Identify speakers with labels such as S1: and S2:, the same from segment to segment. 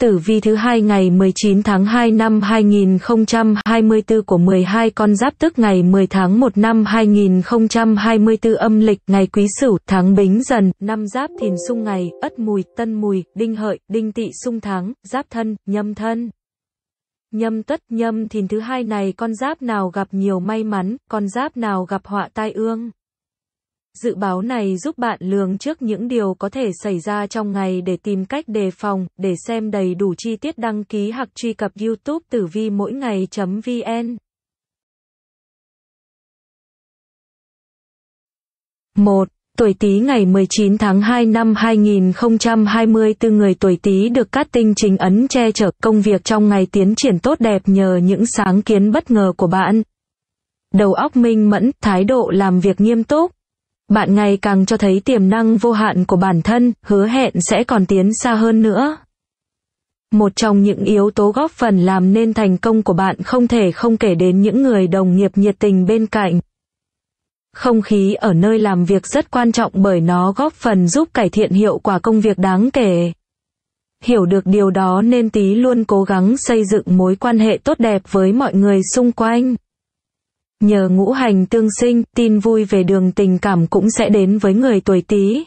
S1: Tử vi thứ hai ngày 19 tháng 2 năm 2024 của 12 con giáp tức ngày 10 tháng 1 năm 2024 âm lịch ngày Quý Sửu, tháng Bính Dần, năm Giáp Thìn Sung ngày, Ất Mùi, Tân Mùi, Đinh Hợi, Đinh Tỵ Sung tháng, Giáp Thân, Nhâm Thân. Nhâm Tất, Nhâm Thìn thứ hai này con giáp nào gặp nhiều may mắn, con giáp nào gặp họa tai ương. Dự báo này giúp bạn lường trước những điều có thể xảy ra trong ngày để tìm cách đề phòng, để xem đầy đủ chi tiết đăng ký hoặc truy cập YouTube tử vi mỗi ngày.vn. 1. Tuổi Tý ngày 19 tháng 2 năm 2020, từ người tuổi Tý được các tinh chính ấn che chở, công việc trong ngày tiến triển tốt đẹp nhờ những sáng kiến bất ngờ của bạn. Đầu óc minh mẫn, thái độ làm việc nghiêm túc, bạn ngày càng cho thấy tiềm năng vô hạn của bản thân, hứa hẹn sẽ còn tiến xa hơn nữa. Một trong những yếu tố góp phần làm nên thành công của bạn không thể không kể đến những người đồng nghiệp nhiệt tình bên cạnh. Không khí ở nơi làm việc rất quan trọng bởi nó góp phần giúp cải thiện hiệu quả công việc đáng kể. Hiểu được điều đó nên tí luôn cố gắng xây dựng mối quan hệ tốt đẹp với mọi người xung quanh. Nhờ ngũ hành tương sinh, tin vui về đường tình cảm cũng sẽ đến với người tuổi Tý.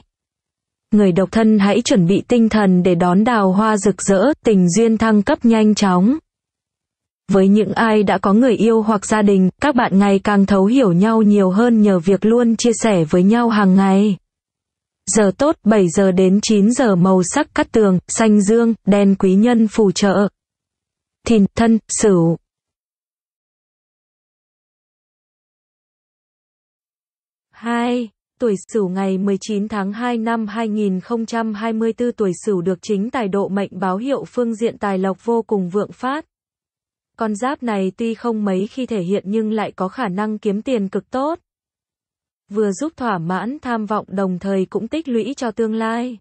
S1: Người độc thân hãy chuẩn bị tinh thần để đón đào hoa rực rỡ, tình duyên thăng cấp nhanh chóng. Với những ai đã có người yêu hoặc gia đình, các bạn ngày càng thấu hiểu nhau nhiều hơn nhờ việc luôn chia sẻ với nhau hàng ngày. Giờ tốt 7 giờ đến 9 giờ màu sắc cắt tường, xanh dương, đen quý nhân phù trợ. Thìn, thân, sửu.
S2: 2. Tuổi
S1: Sửu ngày 19 tháng 2 năm 2024 tuổi Sửu được chính tài độ mệnh báo hiệu phương diện tài lộc vô cùng vượng phát. Con giáp này tuy không mấy khi thể hiện nhưng lại có khả năng kiếm tiền cực tốt. Vừa giúp thỏa mãn tham vọng đồng thời cũng tích lũy cho tương lai.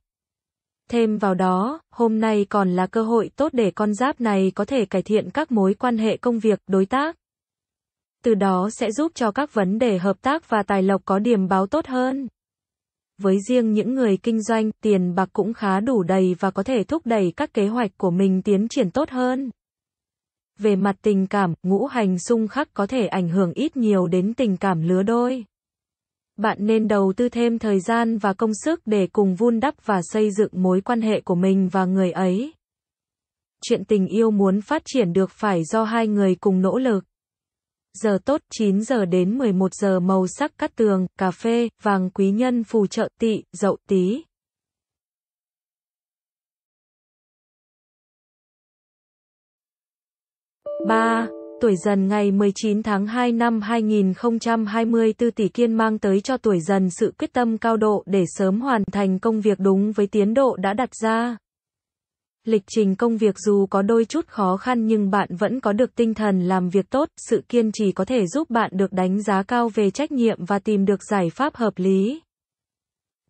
S1: Thêm vào đó, hôm nay còn là cơ hội tốt để con giáp này có thể cải thiện các mối quan hệ công việc, đối tác từ đó sẽ giúp cho các vấn đề hợp tác và tài lộc có điểm báo tốt hơn. Với riêng những người kinh doanh, tiền bạc cũng khá đủ đầy và có thể thúc đẩy các kế hoạch của mình tiến triển tốt hơn. Về mặt tình cảm, ngũ hành xung khắc có thể ảnh hưởng ít nhiều đến tình cảm lứa đôi. Bạn nên đầu tư thêm thời gian và công sức để cùng vun đắp và xây dựng mối quan hệ của mình và người ấy. Chuyện tình yêu muốn phát triển được phải do hai người cùng nỗ lực giờ tốt 9 giờ đến 11 giờ màu sắc cắt tường, cà phê, vàng quý nhân phù trợ tỵ, dậu tí.
S2: ba Tuổi dần ngày
S1: 19 tháng 2 năm 2020 Tư Tỷ Kiên mang tới cho tuổi dần sự quyết tâm cao độ để sớm hoàn thành công việc đúng với tiến độ đã đặt ra lịch trình công việc dù có đôi chút khó khăn nhưng bạn vẫn có được tinh thần làm việc tốt, sự kiên trì có thể giúp bạn được đánh giá cao về trách nhiệm và tìm được giải pháp hợp lý.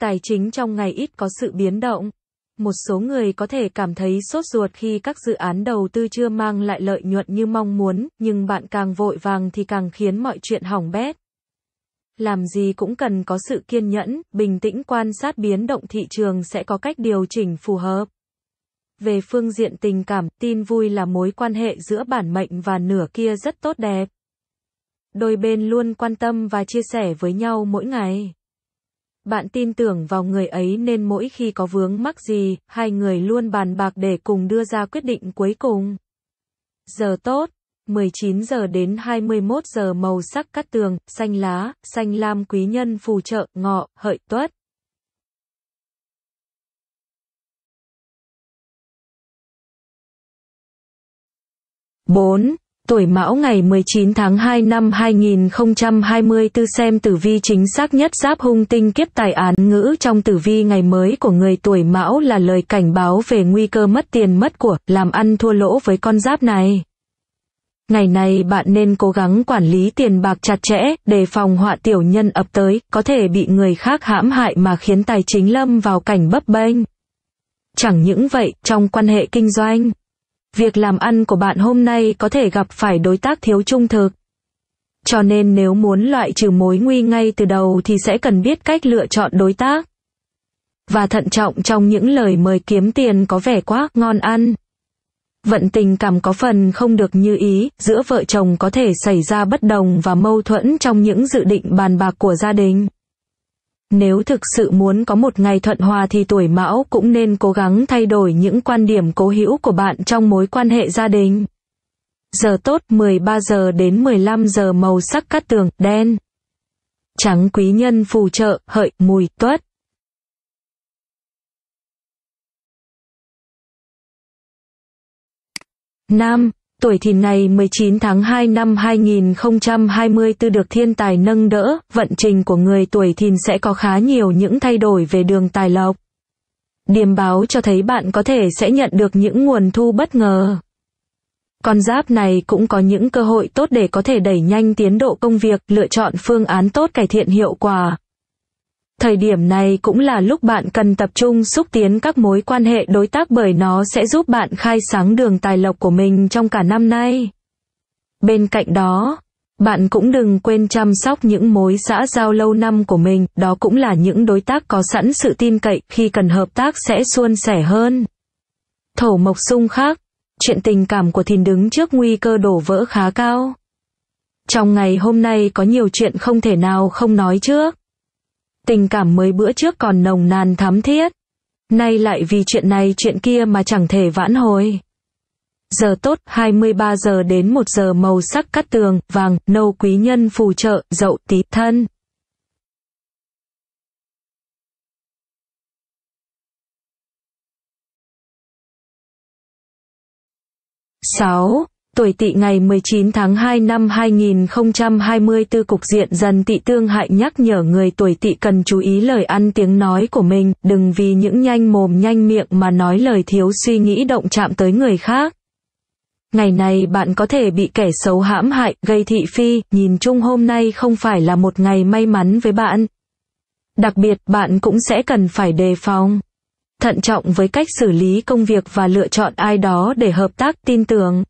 S1: Tài chính trong ngày ít có sự biến động. Một số người có thể cảm thấy sốt ruột khi các dự án đầu tư chưa mang lại lợi nhuận như mong muốn, nhưng bạn càng vội vàng thì càng khiến mọi chuyện hỏng bét. Làm gì cũng cần có sự kiên nhẫn, bình tĩnh quan sát biến động thị trường sẽ có cách điều chỉnh phù hợp. Về phương diện tình cảm, tin vui là mối quan hệ giữa bản mệnh và nửa kia rất tốt đẹp. Đôi bên luôn quan tâm và chia sẻ với nhau mỗi ngày. Bạn tin tưởng vào người ấy nên mỗi khi có vướng mắc gì, hai người luôn bàn bạc để cùng đưa ra quyết định cuối cùng. Giờ tốt, 19 giờ đến 21 giờ màu sắc cát tường, xanh lá, xanh lam quý nhân phù trợ, ngọ, hợi tuất. 4. Tuổi Mão ngày 19 tháng 2 năm 2024 xem tử vi chính xác nhất giáp hung tinh kiếp tài án ngữ trong tử vi ngày mới của người tuổi Mão là lời cảnh báo về nguy cơ mất tiền mất của, làm ăn thua lỗ với con giáp này. Ngày này bạn nên cố gắng quản lý tiền bạc chặt chẽ, đề phòng họa tiểu nhân ập tới, có thể bị người khác hãm hại mà khiến tài chính lâm vào cảnh bấp bênh. Chẳng những vậy, trong quan hệ kinh doanh, việc làm ăn của bạn hôm nay có thể gặp phải đối tác thiếu trung thực. Cho nên nếu muốn loại trừ mối nguy ngay từ đầu thì sẽ cần biết cách lựa chọn đối tác. Và thận trọng trong những lời mời kiếm tiền có vẻ quá ngon ăn. Vận tình cảm có phần không được như ý, giữa vợ chồng có thể xảy ra bất đồng và mâu thuẫn trong những dự định bàn bạc của gia đình. Nếu thực sự muốn có một ngày thuận hòa thì tuổi mão cũng nên cố gắng thay đổi những quan điểm cố hữu của bạn trong mối quan hệ gia đình. Giờ tốt 13 giờ đến 15 giờ màu sắc cát tường, đen. Trắng quý nhân phù trợ, hợi,
S2: mùi, tuất.
S1: Nam Tuổi thìn này 19 tháng 2 năm 2024 được thiên tài nâng đỡ, vận trình của người tuổi thìn sẽ có khá nhiều những thay đổi về đường tài lộc. Điềm báo cho thấy bạn có thể sẽ nhận được những nguồn thu bất ngờ. Con giáp này cũng có những cơ hội tốt để có thể đẩy nhanh tiến độ công việc, lựa chọn phương án tốt cải thiện hiệu quả, Thời điểm này cũng là lúc bạn cần tập trung xúc tiến các mối quan hệ đối tác bởi nó sẽ giúp bạn khai sáng đường tài lộc của mình trong cả năm nay. Bên cạnh đó, bạn cũng đừng quên chăm sóc những mối xã giao lâu năm của mình, đó cũng là những đối tác có sẵn sự tin cậy, khi cần hợp tác sẽ suôn sẻ hơn. Thổ mộc sung khác, chuyện tình cảm của thìn đứng trước nguy cơ đổ vỡ khá cao. Trong ngày hôm nay có nhiều chuyện không thể nào không nói trước tình cảm mới bữa trước còn nồng nàn thắm thiết. Nay lại vì chuyện này chuyện kia mà chẳng thể vãn hồi. Giờ tốt 23 giờ đến 1 giờ màu sắc cắt tường, vàng, nâu quý nhân phù trợ, dậu tí thân. sáu Tuổi tỵ ngày 19 tháng 2 năm 2024 Cục diện dần tỵ tương hại nhắc nhở người tuổi tỵ cần chú ý lời ăn tiếng nói của mình, đừng vì những nhanh mồm nhanh miệng mà nói lời thiếu suy nghĩ động chạm tới người khác. Ngày này bạn có thể bị kẻ xấu hãm hại, gây thị phi, nhìn chung hôm nay không phải là một ngày may mắn với bạn. Đặc biệt bạn cũng sẽ cần phải đề phòng. Thận trọng với cách xử lý công việc và lựa chọn ai đó để hợp tác tin tưởng.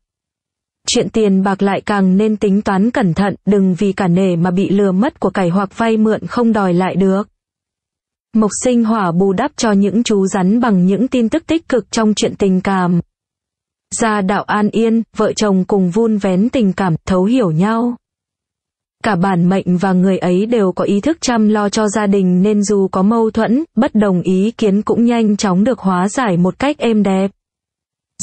S1: Chuyện tiền bạc lại càng nên tính toán cẩn thận, đừng vì cả nể mà bị lừa mất của cải hoặc vay mượn không đòi lại được. Mộc sinh hỏa bù đắp cho những chú rắn bằng những tin tức tích cực trong chuyện tình cảm. Gia đạo an yên, vợ chồng cùng vun vén tình cảm, thấu hiểu nhau. Cả bản mệnh và người ấy đều có ý thức chăm lo cho gia đình nên dù có mâu thuẫn, bất đồng ý kiến cũng nhanh chóng được hóa giải một cách êm đẹp.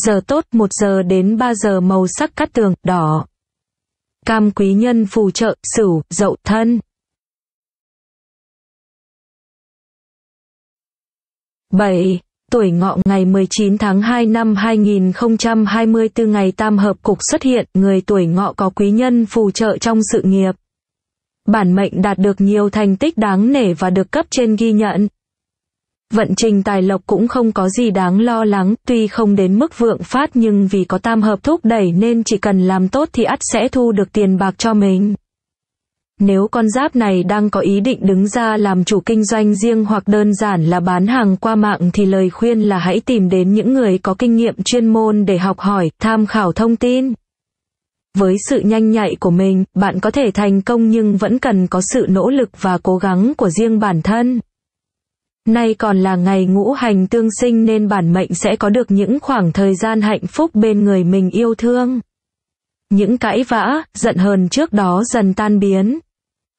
S1: Giờ tốt 1 giờ đến 3 giờ màu sắc cát tường, đỏ. Cam
S2: quý nhân phù trợ, sửu, dậu, thân.
S1: bảy Tuổi ngọ ngày 19 tháng 2 năm 2024 ngày tam hợp cục xuất hiện, người tuổi ngọ có quý nhân phù trợ trong sự nghiệp. Bản mệnh đạt được nhiều thành tích đáng nể và được cấp trên ghi nhận vận trình tài lộc cũng không có gì đáng lo lắng, tuy không đến mức vượng phát nhưng vì có tam hợp thúc đẩy nên chỉ cần làm tốt thì ắt sẽ thu được tiền bạc cho mình. Nếu con giáp này đang có ý định đứng ra làm chủ kinh doanh riêng hoặc đơn giản là bán hàng qua mạng thì lời khuyên là hãy tìm đến những người có kinh nghiệm chuyên môn để học hỏi, tham khảo thông tin. Với sự nhanh nhạy của mình, bạn có thể thành công nhưng vẫn cần có sự nỗ lực và cố gắng của riêng bản thân. Nay còn là ngày ngũ hành tương sinh nên bản mệnh sẽ có được những khoảng thời gian hạnh phúc bên người mình yêu thương. Những cãi vã, giận hờn trước đó dần tan biến.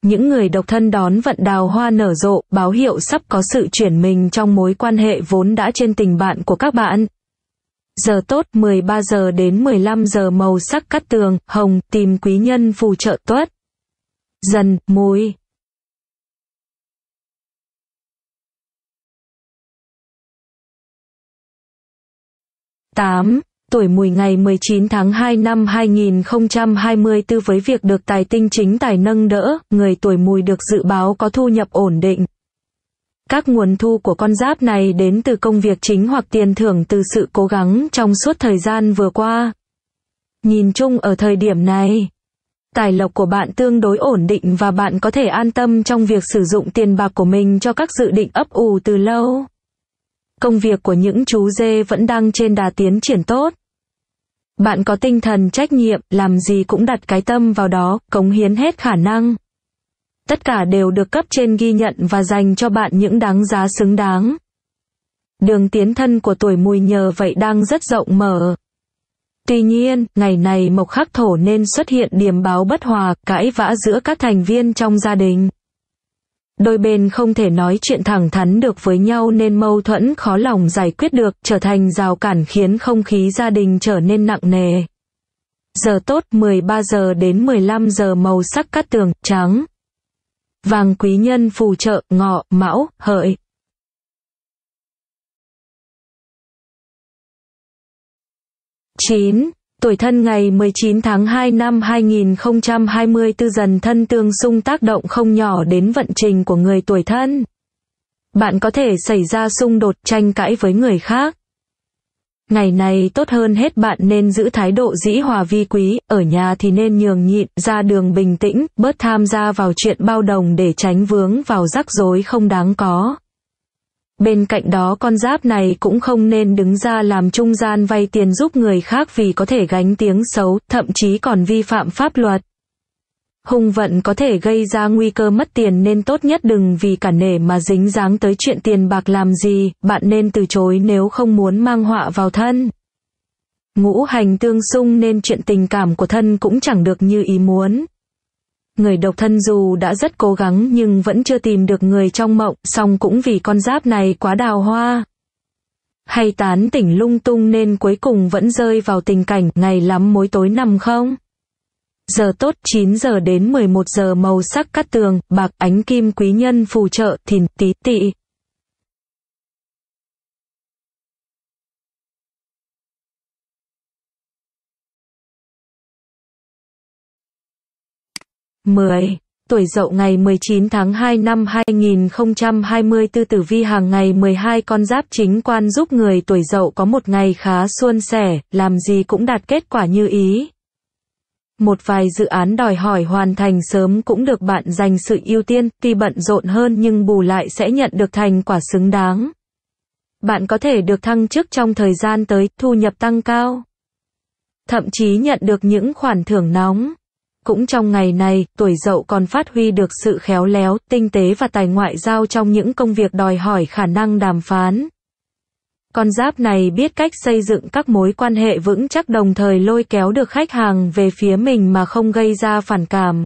S1: Những người độc thân đón vận đào hoa nở rộ, báo hiệu sắp có sự chuyển mình trong mối quan hệ vốn đã trên tình bạn của các bạn. Giờ tốt 13 giờ đến 15 giờ màu sắc cắt tường, hồng, tìm quý nhân phù trợ tuất. Dần, mùi. 8. Tuổi mùi ngày 19 tháng 2 năm 2024 với việc được tài tinh chính tài nâng đỡ, người tuổi mùi được dự báo có thu nhập ổn định. Các nguồn thu của con giáp này đến từ công việc chính hoặc tiền thưởng từ sự cố gắng trong suốt thời gian vừa qua. Nhìn chung ở thời điểm này, tài lộc của bạn tương đối ổn định và bạn có thể an tâm trong việc sử dụng tiền bạc của mình cho các dự định ấp ủ từ lâu công việc của những chú dê vẫn đang trên đà tiến triển tốt. Bạn có tinh thần trách nhiệm, làm gì cũng đặt cái tâm vào đó, cống hiến hết khả năng. Tất cả đều được cấp trên ghi nhận và dành cho bạn những đáng giá xứng đáng. Đường tiến thân của tuổi mùi nhờ vậy đang rất rộng mở. Tuy nhiên, ngày này mộc khắc thổ nên xuất hiện điểm báo bất hòa, cãi vã giữa các thành viên trong gia đình. Đôi bên không thể nói chuyện thẳng thắn được với nhau nên mâu thuẫn khó lòng giải quyết được, trở thành rào cản khiến không khí gia đình trở nên nặng nề. Giờ tốt 13 giờ đến 15 giờ màu sắc cát tường, trắng. Vàng quý nhân phù trợ, ngọ, mão, hợi. chín Tuổi thân ngày 19 tháng 2 năm 2024 dần thân tương xung tác động không nhỏ đến vận trình của người tuổi thân. Bạn có thể xảy ra xung đột tranh cãi với người khác. Ngày này tốt hơn hết bạn nên giữ thái độ dĩ hòa vi quý, ở nhà thì nên nhường nhịn, ra đường bình tĩnh, bớt tham gia vào chuyện bao đồng để tránh vướng vào rắc rối không đáng có. Bên cạnh đó con giáp này cũng không nên đứng ra làm trung gian vay tiền giúp người khác vì có thể gánh tiếng xấu, thậm chí còn vi phạm pháp luật. Hung vận có thể gây ra nguy cơ mất tiền nên tốt nhất đừng vì cả nể mà dính dáng tới chuyện tiền bạc làm gì, bạn nên từ chối nếu không muốn mang họa vào thân. Ngũ hành tương xung nên chuyện tình cảm của thân cũng chẳng được như ý muốn. Người độc thân dù đã rất cố gắng nhưng vẫn chưa tìm được người trong mộng, song cũng vì con giáp này quá đào hoa. Hay tán tỉnh lung tung nên cuối cùng vẫn rơi vào tình cảnh ngày lắm mối tối nằm không? Giờ tốt 9 giờ đến 11 giờ màu sắc cắt tường, bạc ánh kim quý nhân phù trợ, thìn tí tị. 10. Tuổi dậu ngày 19 tháng 2 năm 2020 Tư tử vi hàng ngày 12 con giáp chính quan giúp người tuổi dậu có một ngày khá suôn sẻ, làm gì cũng đạt kết quả như ý. Một vài dự án đòi hỏi hoàn thành sớm cũng được bạn dành sự ưu tiên, tuy bận rộn hơn nhưng bù lại sẽ nhận được thành quả xứng đáng. Bạn có thể được thăng chức trong thời gian tới, thu nhập tăng cao. Thậm chí nhận được những khoản thưởng nóng. Cũng trong ngày này, tuổi dậu còn phát huy được sự khéo léo, tinh tế và tài ngoại giao trong những công việc đòi hỏi khả năng đàm phán. Con giáp này biết cách xây dựng các mối quan hệ vững chắc đồng thời lôi kéo được khách hàng về phía mình mà không gây ra phản cảm.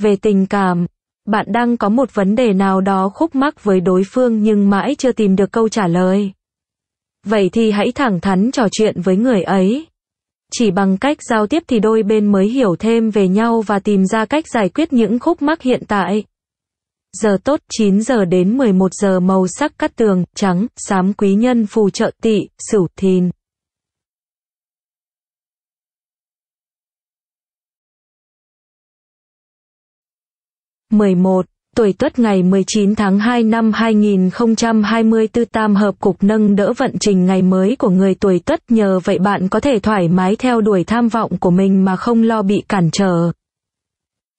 S1: Về tình cảm, bạn đang có một vấn đề nào đó khúc mắc với đối phương nhưng mãi chưa tìm được câu trả lời. Vậy thì hãy thẳng thắn trò chuyện với người ấy. Chỉ bằng cách giao tiếp thì đôi bên mới hiểu thêm về nhau và tìm ra cách giải quyết những khúc mắc hiện tại. Giờ tốt 9 giờ đến 11 giờ màu sắc cắt tường, trắng, xám quý nhân phù trợ tỵ, sửu thìn. mười một Tuổi Tuất ngày 19 tháng 2 năm 2024 tam hợp cục nâng đỡ vận trình ngày mới của người tuổi Tuất nhờ vậy bạn có thể thoải mái theo đuổi tham vọng của mình mà không lo bị cản trở.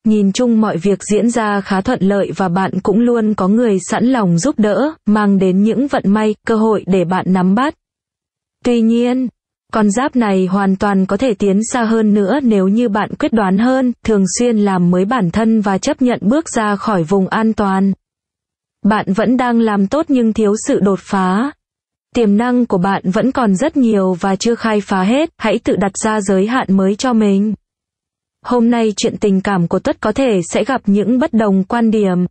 S1: Nhìn chung mọi việc diễn ra khá thuận lợi và bạn cũng luôn có người sẵn lòng giúp đỡ, mang đến những vận may, cơ hội để bạn nắm bắt. Tuy nhiên, con giáp này hoàn toàn có thể tiến xa hơn nữa nếu như bạn quyết đoán hơn, thường xuyên làm mới bản thân và chấp nhận bước ra khỏi vùng an toàn. Bạn vẫn đang làm tốt nhưng thiếu sự đột phá. Tiềm năng của bạn vẫn còn rất nhiều và chưa khai phá hết, hãy tự đặt ra giới hạn mới cho mình. Hôm nay chuyện tình cảm của tất có thể sẽ gặp những bất đồng quan điểm.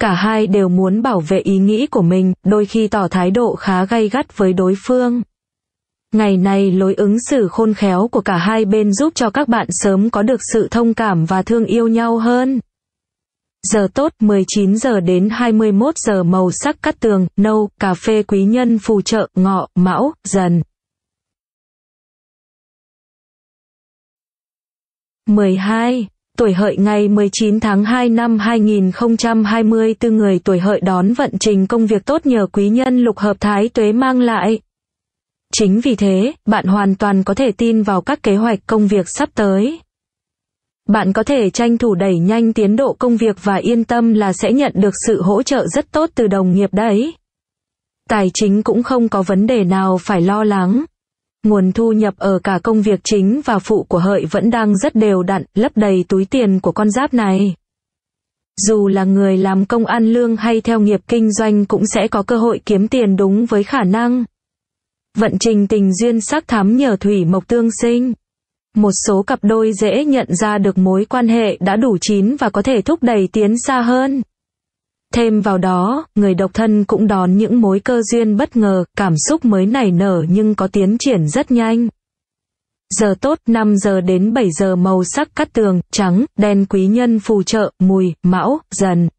S1: Cả hai đều muốn bảo vệ ý nghĩ của mình, đôi khi tỏ thái độ khá gay gắt với đối phương. Ngày này lối ứng xử khôn khéo của cả hai bên giúp cho các bạn sớm có được sự thông cảm và thương yêu nhau hơn. Giờ tốt 19 giờ đến 21 giờ màu sắc cắt tường, nâu, cà phê quý nhân phù trợ, ngọ, mão, dần.
S2: 12.
S1: Tuổi hợi ngày 19 tháng 2 năm 2024 người tuổi hợi đón vận trình công việc tốt nhờ quý nhân lục hợp thái tuế mang lại. Chính vì thế, bạn hoàn toàn có thể tin vào các kế hoạch công việc sắp tới. Bạn có thể tranh thủ đẩy nhanh tiến độ công việc và yên tâm là sẽ nhận được sự hỗ trợ rất tốt từ đồng nghiệp đấy. Tài chính cũng không có vấn đề nào phải lo lắng. Nguồn thu nhập ở cả công việc chính và phụ của hợi vẫn đang rất đều đặn, lấp đầy túi tiền của con giáp này. Dù là người làm công ăn lương hay theo nghiệp kinh doanh cũng sẽ có cơ hội kiếm tiền đúng với khả năng. Vận trình tình duyên sắc thắm nhờ thủy mộc tương sinh. Một số cặp đôi dễ nhận ra được mối quan hệ đã đủ chín và có thể thúc đẩy tiến xa hơn. Thêm vào đó, người độc thân cũng đón những mối cơ duyên bất ngờ, cảm xúc mới nảy nở nhưng có tiến triển rất nhanh. Giờ tốt 5 giờ đến 7 giờ màu sắc cắt tường, trắng, đen quý nhân phù trợ, mùi, mão, dần.